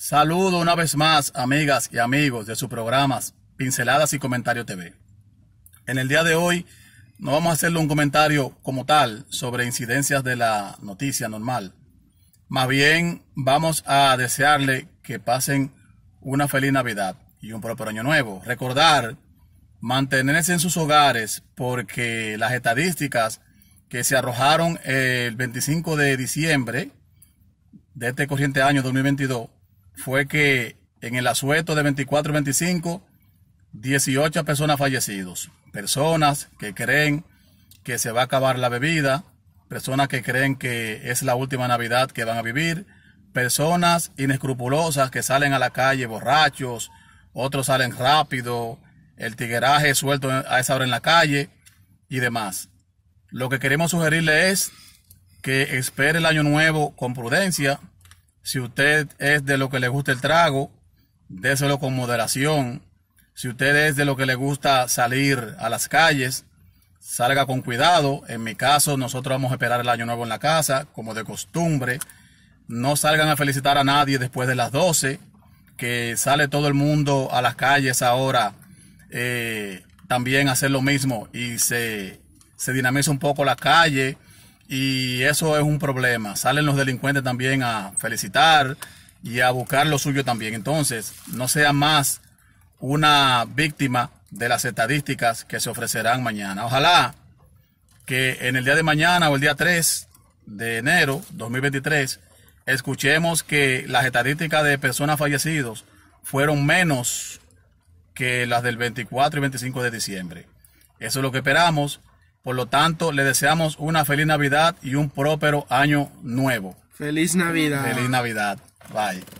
Saludo una vez más, amigas y amigos de sus programas Pinceladas y Comentario TV. En el día de hoy no vamos a hacerle un comentario como tal sobre incidencias de la noticia normal. Más bien vamos a desearle que pasen una feliz Navidad y un propio año nuevo. Recordar mantenerse en sus hogares porque las estadísticas que se arrojaron el 25 de diciembre de este corriente año 2022 fue que en el asueto de 24 y 25, 18 personas fallecidos. Personas que creen que se va a acabar la bebida, personas que creen que es la última Navidad que van a vivir, personas inescrupulosas que salen a la calle borrachos, otros salen rápido, el tigueraje suelto a esa hora en la calle y demás. Lo que queremos sugerirle es que espere el año nuevo con prudencia, si usted es de lo que le gusta el trago, déselo con moderación. Si usted es de lo que le gusta salir a las calles, salga con cuidado. En mi caso, nosotros vamos a esperar el año nuevo en la casa, como de costumbre. No salgan a felicitar a nadie después de las 12, que sale todo el mundo a las calles ahora eh, también a hacer lo mismo y se, se dinamiza un poco la calle y eso es un problema. Salen los delincuentes también a felicitar y a buscar lo suyo también. Entonces, no sea más una víctima de las estadísticas que se ofrecerán mañana. Ojalá que en el día de mañana o el día 3 de enero 2023 escuchemos que las estadísticas de personas fallecidas fueron menos que las del 24 y 25 de diciembre. Eso es lo que esperamos por lo tanto, le deseamos una feliz Navidad y un próspero año nuevo. Feliz Navidad. Feliz Navidad. Bye.